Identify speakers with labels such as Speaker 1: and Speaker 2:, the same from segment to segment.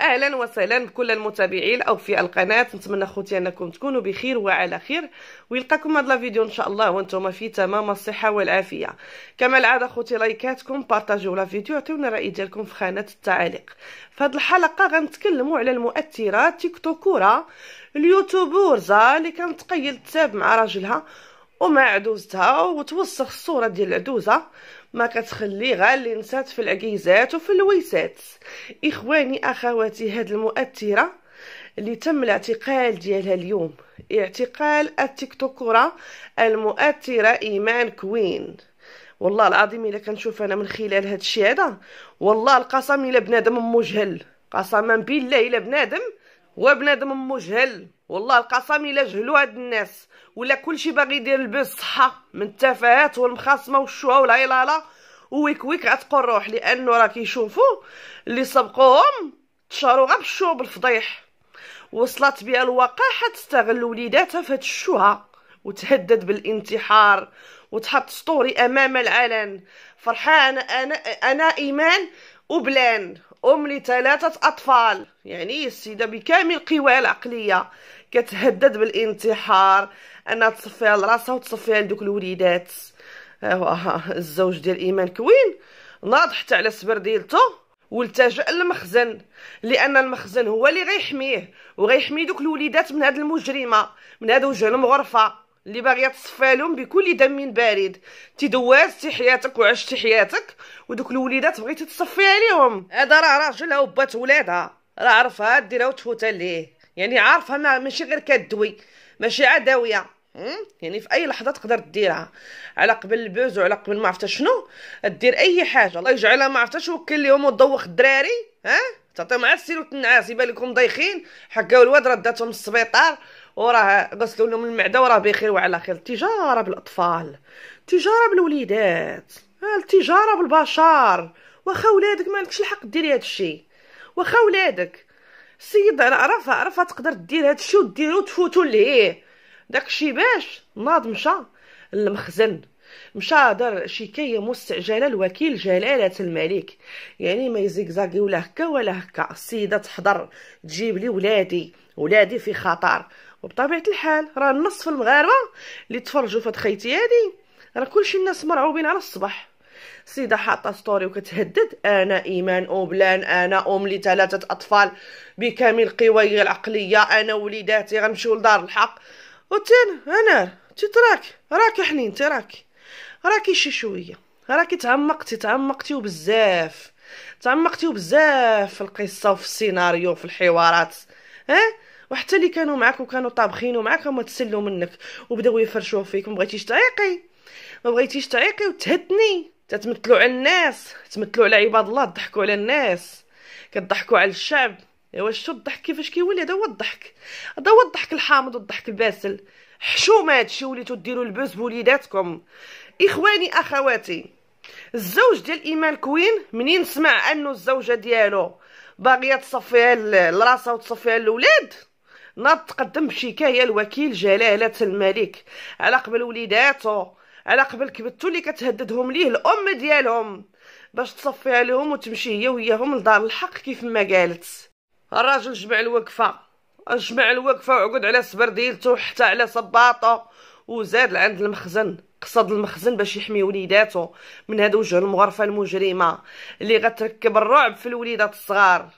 Speaker 1: اهلا وسهلا بكل المتابعين او في القناه نتمنى خوتي انكم تكونوا بخير وعلى خير ويلقاكم هذا الفيديو ان شاء الله وانتم في تمام الصحه والعافيه كما العاده خوتي لايكاتكم بارطاجيو لا فيديو عطيونا الراي ديالكم في خانه التعاليق في هذه الحلقه غنتكلموا على المؤثرات تيك توكورا اليوتيوبرزا اللي كانت تقيل تتاب مع راجلها ومع عدوزتها وتوسخ الصوره ديال العدوزه ما كتخلي غير الانسات في العكيزات وفي الويسات اخواني اخواتي هاد المؤثره اللي تم الاعتقال ديالها اليوم اعتقال التيك توكره المؤثره ايمان كوين والله العظيم الا كنشوف انا من خلال هاد الشيء هذا والله القسم الا بنادم مجهل قسما بالله الا بنادم وبنادم مجهل والله القسم الا جهلوا هاد الناس ولا كلشي باغي يدير البصحة صحه من التفاهات والمخاصمه والشوه والعيلاله ويك ويك غتقول روح لانه راه كيشوفوا اللي سبقوهم تشاروا غير بالشوه بالفضيح وصلت بها الوقاحه تستغل وليداتها فهاد الشوهه وتهدد بالانتحار وتحط سطوري امام العلن فرحانه انا انا ايمان وبلان أم لثلاثة أطفال يعني السيدة بكامل قواها العقلية كتهدد بالانتحار أنها تصفي على راسها وتصفي على دوك الوليدات الزوج ديال إيمان كوين ناض حتى على سبرديلته والتجأ للمخزن لأن المخزن هو اللي غيحميه وغيحمي دوك الوليدات من هاد المجرمة من هاد وجه المغرفة اللي باغيه تصفالهم بكل دم بارد تي حياتك وعشتي حياتك ودوك الوليدات بغيتي تصفيها ليهم هذا راه راجلها وبات ولادها راه عرفها ديرها وتفوتها ليه يعني عارفه ما ماشي غير كدوي ماشي عداويه يعني في اي لحظه تقدر ديرها على قبل البوز وعلى قبل ما عرفتش شنو دير اي حاجه الله يجعلها ما عرفتش وكل اليوم وتدوخ الدراري ها تعطيهم عاد السير تنعاس يبان لكم ضايخين حكاو الواد رداتهم السبيطار وراه غسلوا لهم المعده وراه بخير وعلى خير التجاره بالاطفال التجاره بالوليدات التجاره بالبشر واخا ولادك ما عندكش الحق ديري هذا الشيء واخا ولادك السيد عرفها عرفها تقدر دير هذا الشيء وديرو تفوتو ليه داك الشيء باش ناض مشى للمخزن مشى دار شكايه مستعجله لوكيل جلاله الملك يعني ما يزيكزاكي ولا هكا ولا هكا السيده تحضر تجيب لي ولادي ولادي في خطر وبطبيعه الحال راه نصف المغاربه اللي تفرجوا فهاد خيتي هادي راه كلشي الناس مرعوبين على الصباح سيده حاطه ستوري وكتهدد انا ايمان اوبلان انا ام لثلاثه اطفال بكامل قواي العقليه انا وليداتي غنمشيو لدار الحق وتن انا تتراك راك حنين تراك راكي شي شويه راكي تعمقتي تعمقتي وبزاف تعمقتي وبزاف في القصه وفي السيناريو وفي الحوارات ها وحتى اللي كانوا معاك وكانوا طابخين ومعاك هما تسلوا منك وبداو يفرشوا فيك ما بغيتيش تعيقي ما بغيتيش تعيقي وتهتني تتمثلوا على الناس تمثلوا على عباد الله تضحكوا على الناس كتضحكوا على الشعب ايوا شتو الضحك كيفاش كيولي هذا هو الضحك هذا هو الضحك الحامض والضحك الباسل حشومه هادشي وليتو ديروا البوز بوليداتكم اخواني اخواتي الزوج ديال ايمان كوين منين سمع انه الزوجه ديالو باغيه تصفيها لراسها وتصفيها للولاد ناض تقدم بشكايه لوكيل جلاله الملك على قبل وليداتو على قبل كبتو اللي كتهددهم ليه الام ديالهم باش تصفي عليهم وتمشي هي وياهم لدار الحق كيف ما قالت الراجل جمع الوقفه جمع الوقفه وعقد على سبرديلتو ديالته حتى على صباطو وزاد لعند المخزن قصد المخزن باش يحمي وليداتو من هاد وجه المغرفه المجرمه اللي غتركب الرعب في الوليدات الصغار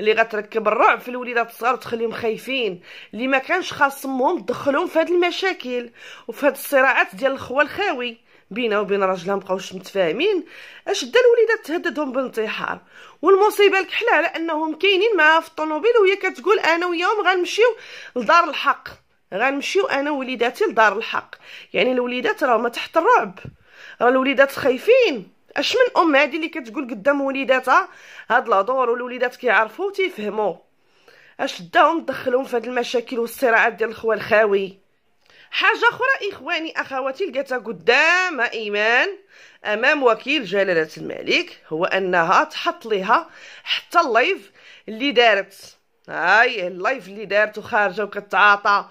Speaker 1: اللي غتركب الرعب في الوليدات الصغار وتخليهم خايفين اللي ما كانش خاصمهم تدخلهم في هاد المشاكل وفي هاد الصراعات ديال الخوه الخاوي بينا وبين راجلها مابقاوش متفاهمين اش دا الوليدات تهددهم بالانتحار والمصيبه الكحله على انهم كاينين معاها في الطوموبيل وهي كتقول انا وياهم غنمشيو لدار الحق غنمشيو انا وليداتي لدار الحق يعني الوليدات راهما تحت الرعب راه الوليدات خايفين اش من ام هادي اللي كتقول قدام وليداتها هاد الهضور والوليدات كيعرفوا تيفهموا اش داهم دخلهم في هاد المشاكل والصراعات ديال الخوال الخاوي حاجه اخرى اخواني اخواتي لقيتها قدام ايمان امام وكيل جلاله الملك هو انها تحط ليها حتى اللايف اللي دارت هاي اللايف اللي دارت وخارجه وكتعاطى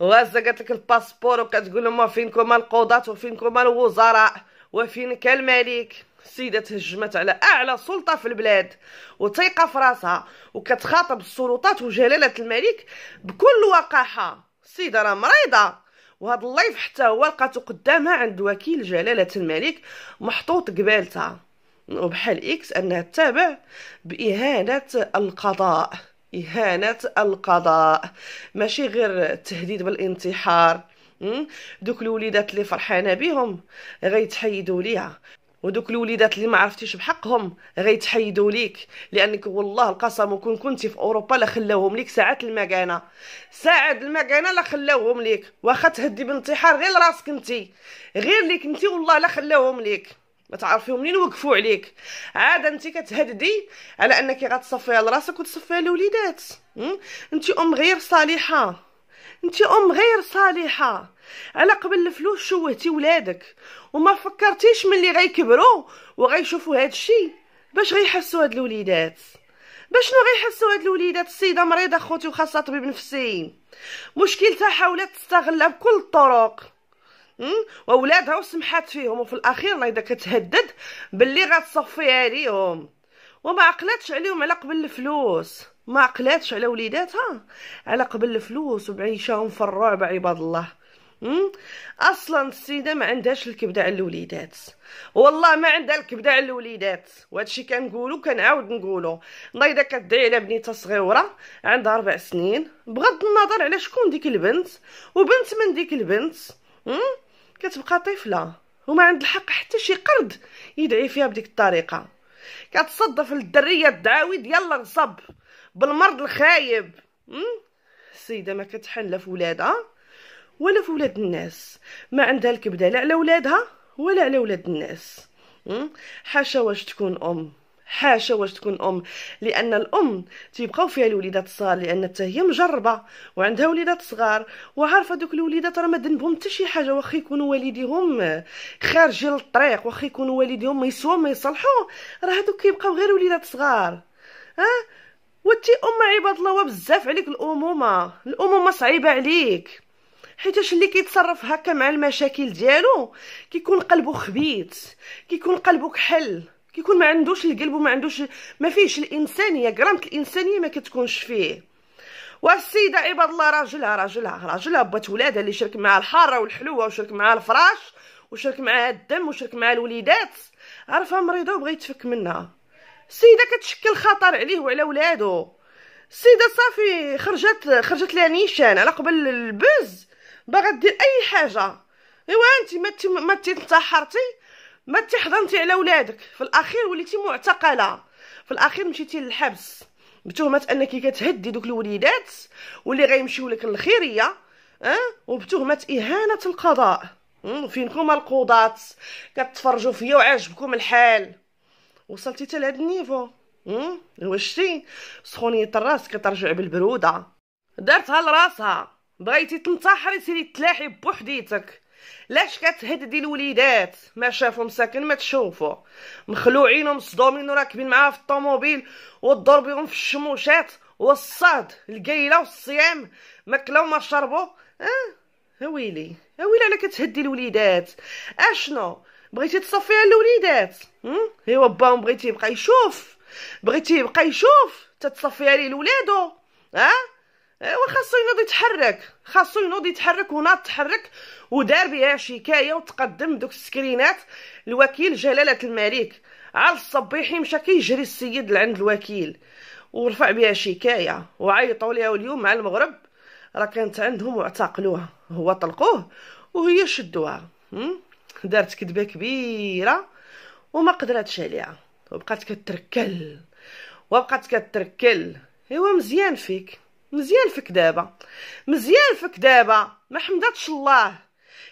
Speaker 1: وهزه قالت لك الباسبور وكتقول لهم فينكم القضاة وفينكم الوزراء وفين كان الملك السيده تهجمت على اعلى سلطه في البلاد وتيقه في راسها وكتخاطب السلطات وجلاله الملك بكل وقاحه السيده راه مريضه وهذا اللايف حتى هو لقاتو قدامها عند وكيل جلالة الملك محطوط قبالتها وبحال اكس انها تتابع باهانة القضاء إهانة القضاء ماشي غير تهديد بالانتحار دوك الوليدات اللي فرحانه بيهم غيتحيدوا ليها ودوك الوليدات اللي ما عرفتيش بحقهم غيتحيدوا ليك لانك والله القسم وكون كنتي في اوروبا لا خلاوهم ليك ساعات المكانه ساعات المكانه لا خلاوهم ليك واخا تهدي بانتحار غير راسك انت غير ليك انت والله لا خلاوهم ليك ما تعرفيهم منين وقفوا عليك عاد انت كتهددي على انك غتصفيها لراسك وتصفيها لوليدات انت ام غير صالحه انت ام غير صالحه على قبل الفلوس شوهتي ولادك وما فكرتيش من اللي غيكبروا وغيشوفوا هذا الشيء باش غيحسوا هاد الوليدات باش نو غيحسوا هاد الوليدات السيده مريضه خوتي وخاصه طبيب نفسي مشكلتها حاولت تستغلها بكل الطرق وولادها وسمحات فيهم وفي الاخير الله اذا كتهدد باللي غتصفيها ليهم وما عقلاتش عليهم على قبل الفلوس ما عقلاتش على وليداتها على قبل الفلوس وبعيشهم في الرعب عباد الله اصلا السيده ما عندهاش الكبده على الوليدات والله ما عندها الكبده على الوليدات وهادشي كنقولو كنعاود نقولو نايضه كدعي على بنيتها صغيره عندها اربع سنين بغض النظر على شكون ديك البنت وبنت من ديك البنت كتبقى طفله وما عند الحق حتى شي قرد يدعي فيها بديك الطريقه كتصدف الدريه الدعاوي ديال نصب بالمرض الخايب السيده ما كتحن لا في ولادها ولا في ولاد الناس ما عندها الكبده لا على ولادها ولا على ولاد الناس حاشا واش تكون ام حاشا واش تكون ام لان الام تيبقاو فيها الوليدات الصغار لان حتى هي مجربه وعندها وليدات صغار وعارفه دوك الوليدات راه ما ذنبهم حتى شي حاجه واخا يكونوا والديهم خارجين للطريق واخا يكونوا والديهم ما يسوا ما يصلحوا راه هذوك كيبقاو غير وليدات صغار ها وتي ام عباد الله وبزاف عليك الامومه الامومه صعيبه عليك حيتاش اللي كيتصرف هكا مع المشاكل ديالو كيكون قلبه خبيث كيكون قلبه كحل كيكون ما عندوش القلب وما عندوش ما فيهش الانسانيه جرامك الانسانيه ما كتكونش فيه والسيده عباد الله راجلها راجلها راجلها بات ولادها اللي شارك معها الحاره والحلوه وشارك معها الفراش وشارك معها الدم وشارك معها الوليدات عرفها مريضه وبغى يتفك منها السيده كتشكل خطر عليه وعلى ولادو السيده صافي خرجت خرجت لها نيشان على قبل البز باغا دير اي حاجه ايوا انت ما انت انتحرتي ما تحضنتي على ولادك في الاخير وليتي معتقله في الاخير مشيتي للحبس بتهمه انك كتهدي دوك الوليدات واللي غيمشيو لك للخيريه أه؟ وبتهمه اهانه القضاء فينكم القضاة كتفرجوا فيا وعاجبكم الحال وصلتي حتى لهاد النيفو وشتي سخونية الراس كترجع بالبرودة دارتها لراسها بغيتي تنتحري سيري تلاحي بوحديتك لاش كتهددي الوليدات ما شافو مساكن ما تشوفو مخلوعين ومصدومين وراكبين معاها في الطوموبيل وضربيهم في الشموشات والصاد القايله والصيام ما كلاو ما شربوا اه ويلي ويلي على كتهدي الوليدات اشنو بغيتي تصفيها للوليدات ايوا باهم بغيتي يبقى يشوف بغيتي يبقى يشوف تتصفيها ليه لولادو ها أه؟ ايوا خاصو ينوض يتحرك خاصو ينوض يتحرك وناض تحرك ودار بها شكايه وتقدم دوك السكرينات لوكيل جلاله الملك على الصبيحي مشى كيجري السيد لعند الوكيل ورفع بها شكايه وعيطوا ليها اليوم مع المغرب راه كانت عندهم واعتقلوها هو طلقوه وهي شدوها دارت كذبه كبيره وما قدراتش عليها وبقات كتركل وبقات كتركل ايوا مزيان فيك مزيان فيك دابا مزيان فيك دابا ما حمدتش الله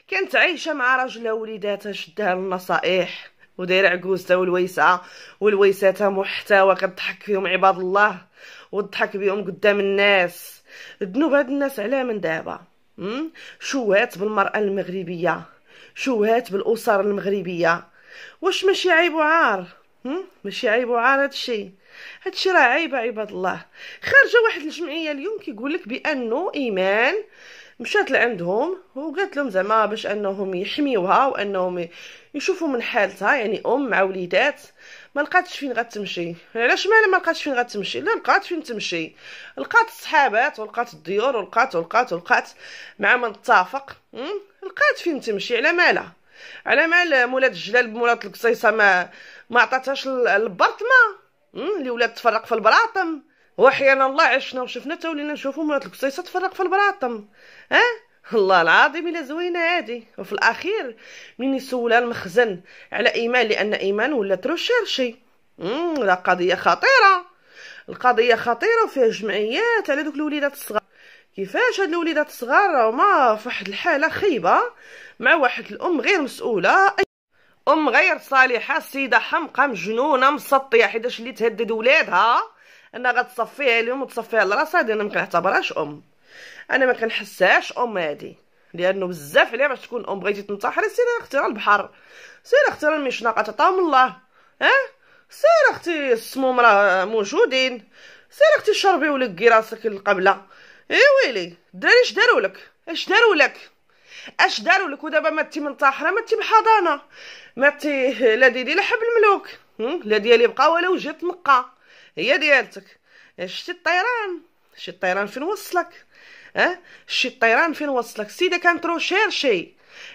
Speaker 1: كانت عايشه مع راجلها وليداتها شدها النصائح ودايره عكوزتها والويسعه والويساتها محتوى كضحك فيهم عباد الله وضحك بهم قدام الناس ذنوب هاد الناس على من دابا شوهات بالمراه المغربيه شوهات بالاسر المغربيه واش ماشي عيب وعار ماشي عيب وعار هادشي هادشي راه عيب عباد الله خارجه واحد الجمعيه اليوم كيقول لك بانه ايمان مشات لعندهم وقالت لهم زعما باش انهم يحميوها وانهم يشوفوا من حالتها يعني ام مع وليدات ما لقاتش فين غتمشي علاش ما ما لقاتش فين غتمشي لا لقات فين تمشي لقات الصحابات ولقات الديور ولقات ولقات ولقات مع من اتفق لقات فين تمشي على مالها على مال مولات الجلال مولات القصيصه ما ما عطاتهاش البرطمه الولاد تفرق في البراطم وحيانا الله عشنا وشفنا تا ولينا نشوفو مرات القصيصه تفرق في البراطم ها الله العظيم الا زوينه هادي وفي الاخير من يسولها المخزن على ايمان لان ايمان ولات روشيرشي لا قضيه خطيره القضيه خطيره وفيها جمعيات على دوك الوليدات الصغار كيفاش هاد الوليدات الصغار هما في واحد الحاله خيبه مع واحد الام غير مسؤوله ام غير صالحه السيده حمقى مجنونه مسطيه حيتاش اللي تهدد ولادها انها غتصفيها لهم وتصفيها لراسها هادي انا ما كنعتبرهاش ام انا ما كنحسهاش ام هادي لانه بزاف عليها باش تكون ام بغيتي تنتحري سيري اختي البحر سيري اختي المشنقه تطام الله ها سيري اختي السموم راه موجودين سيري اختي شربي ولقي راسك القبله اي ويلي الدراري اش دارولك اش دارولك اش داروا لك ودابا ما من طاحره ما تي بحضانه ما لا ديدي لا حب الملوك لا ديالي بقى ولا وجهه نقه هي ديالتك شتي الطيران شتي الطيران فين وصلك اه شتي الطيران فين وصلك السيده كانت روشيرشي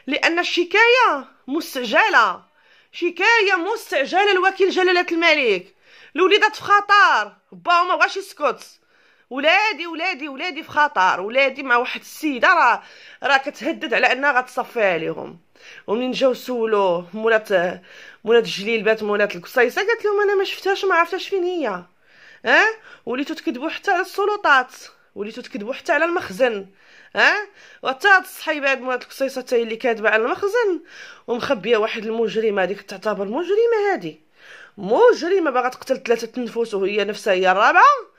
Speaker 1: لان الشكايه مستعجله شكايه مستعجله لوكيل جلاله الملك الوليدات في خطر باه ما بغاش يسكت ولادي ولادي ولادي في خطر ولادي مع واحد السيده راه راه كتهدد على انها غتصفيها ليهم ومنين جاو سولوه مولات مولات بات مولات القصيصه قالت لهم انا ما شفتهاش ما عرفتش فين هي ها وليتو تكذبوا حتى على السلطات وليتو تكذبوا حتى على المخزن ها وتا وحتى هاد الصحيبه هاد مولات القصيصه حتى هي اللي كاذبه على المخزن ومخبيه واحد المجرمه هذيك تعتبر مجرمه هادي مجرمه باغا تقتل ثلاثه النفوس وهي نفسها هي الرابعه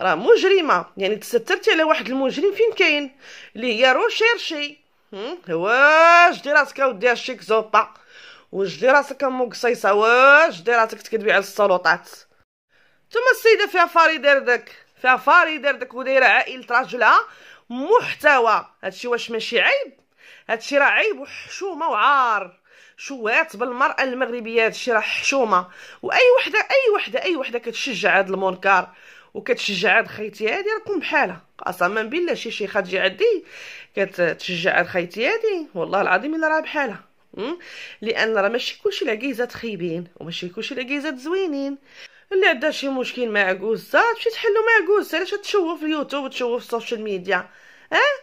Speaker 1: راه مجرمه يعني تسترتي على واحد المجرم فين كاين اللي هي روشيرشي واش دير راسك ودي شيك زوبا واش دير راسك ام قصيصه واش دير راسك تكذبي على السلطات ثم السيده فيها فاري دار داك فيها فاري دار داك ودايره عائله راجلها محتوى هادشي واش ماشي عيب هادشي راه عيب وحشومه وعار شوات بالمراه المغربيه هادشي راه حشومه واي وحده اي وحده اي وحده كتشجع هاد المنكر وكتشجع هاد خيتي هادي راكم بحالها قسما بالله شي شيخه تجي عندي كتشجع هاد خيتي هادي والله العظيم الا راه بحالها لان راه ماشي كلشي العكيزات خايبين وماشي كلشي العكيزات زوينين اللي عندها شي مشكل مع عكوزه تمشي تحلو مع عكوزه علاش تشوف اليوتيوب وتشوف السوشيال ميديا اه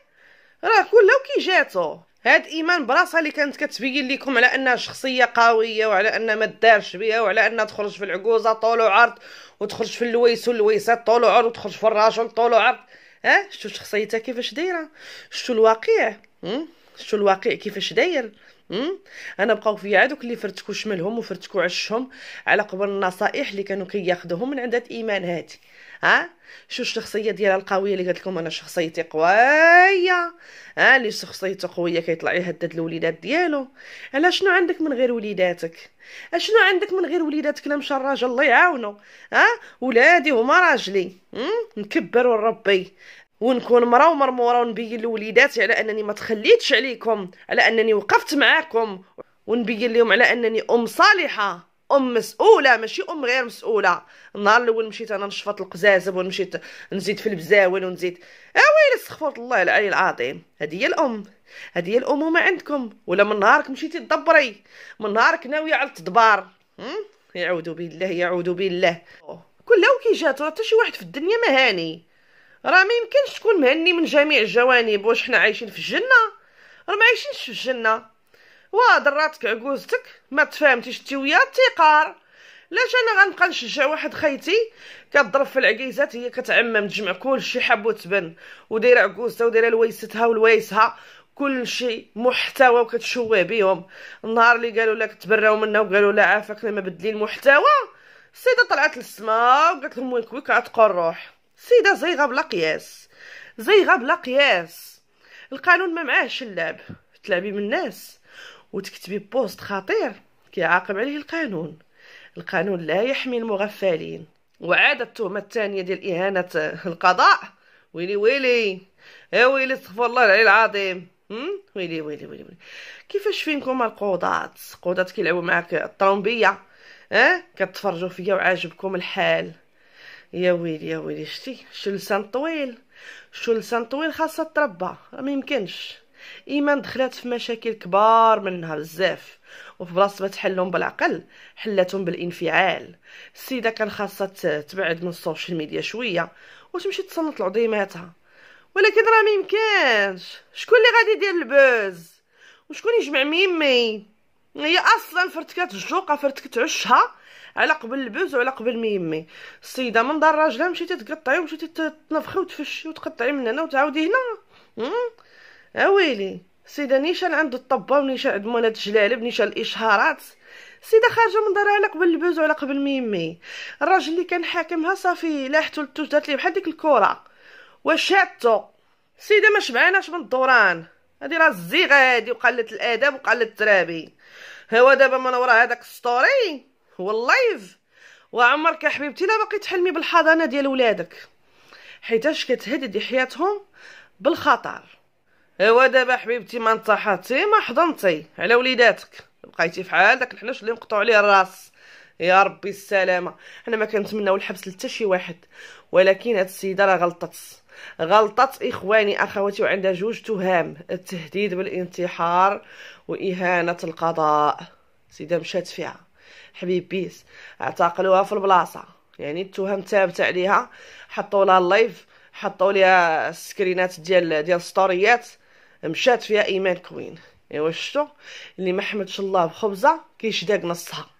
Speaker 1: راه كلها كي جاتو هاد ايمان براسها اللي كانت كتبين لكم على انها شخصيه قويه وعلى انها ما دارش بها وعلى انها تخرج في العكوزه طول وعرض وتخرج في اللويس واللويسات طول وعرض وتخرج في الراجل طول وعرض ها شتو شخصيتها كيفاش دايره شتو الواقع شتو الواقع كيفاش داير مم؟ انا بقاو فيا هذوك اللي فرتكو شملهم وفرتكو عشهم على قبل النصائح اللي كانوا كياخذوهم من عند هاد ايمان هادي ها شو الشخصيه ديالها القويه اللي قالت لكم انا شخصيتي قويه ها اللي شخصيته قويه كيطلع يهدد الوليدات ديالو على شنو عندك من غير وليداتك اشنو عندك من غير وليداتك لا مشى الراجل الله يعاونو ها ولادي هما راجلي نكبر ونربي ونكون مرا ومرموره ونبين لوليداتي على انني ما تخليتش عليكم على انني وقفت معاكم ونبين لهم على انني ام صالحه ام مسؤوله ماشي ام غير مسؤوله النهار الاول مشيت انا نشفط القزازب ونمشيت نزيد في البزاول ونزيد اه ويلي استغفر الله العلي العظيم هذه هي الام هذه هي الامومه عندكم ولا من نهارك مشيتي تدبري من نهارك ناويه على التدبار يعوذ بالله يعوذ بالله كلها وكي جات حتى شي واحد في الدنيا ما هاني راه ما يمكنش تكون مهني من جميع الجوانب واش حنا عايشين في الجنه راه ما عايشينش في الجنه وا دراتك عجوزتك ما تفهمتيش انت ويا التيقار لاش انا غنبقى نشجع واحد خيتي كضرب في العكيزات هي كتعمم تجمع كلشي حب وتبن ودايره عكوزتها ودايره لويستها ولويسها كلشي محتوى وكتشوه بهم النهار اللي قالوا لك تبراو منا وقالوا لا عافاك ما بدلي المحتوى السيده طلعت للسما وقالت لهم ويك ويك عتقى روح السيده زيغه بلا قياس زيغه بلا قياس القانون ما معاهش اللعب تلعبي من الناس وتكتبي بوست خطير كيعاقب عليه القانون القانون لا يحمي المغفلين وعاد التهمه الثانيه ديال اهانه القضاء ويلي ويلي يا ويلي استغفر الله العلي العظيم ويلي ويلي ويلي, ويلي. كيفاش فينكم القضاة القضاة كيلعبوا معاك الطومبيه اه كتفرجوا فيا وعاجبكم الحال يا ويلي يا ويلي شتي شو لسان طويل شو لسان طويل خاصها تربى ما يمكنش ايمان دخلات في مشاكل كبار منها بزاف وفي بلاصه ما تحلهم بالعقل حلاتهم بالانفعال السيده كان خاصها تبعد من السوشيال ميديا شويه وتمشي تصنت لعضيماتها ولكن راه ما يمكنش شكون اللي غادي يدير البوز وشكون يجمع ميمي هي اصلا فرتكات الجوقه فرتكت عشها على قبل البوز وعلى قبل ميمي السيده من دار راجلها مشيتي تقطعي ومشيتي تنفخي وتفشي وتقطعي من هنا وتعاودي هنا اويلي السيده نيشان عند الطبه ونيشان عند مولات الجلالب نيشان الاشهارات السيده خارجه من دارها على قبل البوز وعلى قبل ميمي الراجل اللي كان حاكمها صافي لاحتو للتوج دارت ليه بحال ديك الكره وشاتو السيده ما شبعناش من الدوران هادي راه الزيغه هادي وقله الادب وقله الترابي هو دابا من ورا هداك السطوري هو اللايف وعمرك يا حبيبتي لا باقي تحلمي بالحضانه ديال ولادك حيتاش كتهددي حياتهم بالخطر ايوا دابا حبيبتي ما انتحرتي ما حضنتي على وليداتك بقيتي فحال داك الحلاش اللي مقطوع عليه الراس يا ربي السلامه حنا ما كنتمناو الحبس لتا شي واحد ولكن هاد السيده راه غلطت غلطت اخواني اخواتي وعندها جوج تهام التهديد بالانتحار واهانه القضاء سيده مشات فيها حبيب بيس اعتقلوها في البلاصه يعني التهم ثابت عليها حطوا لها اللايف حطوا لها السكرينات ديال ديال ستوريات مشات فيها ايمان كوين ايوا شفتوا اللي ما حمدش الله بخبزه كيشداك نصها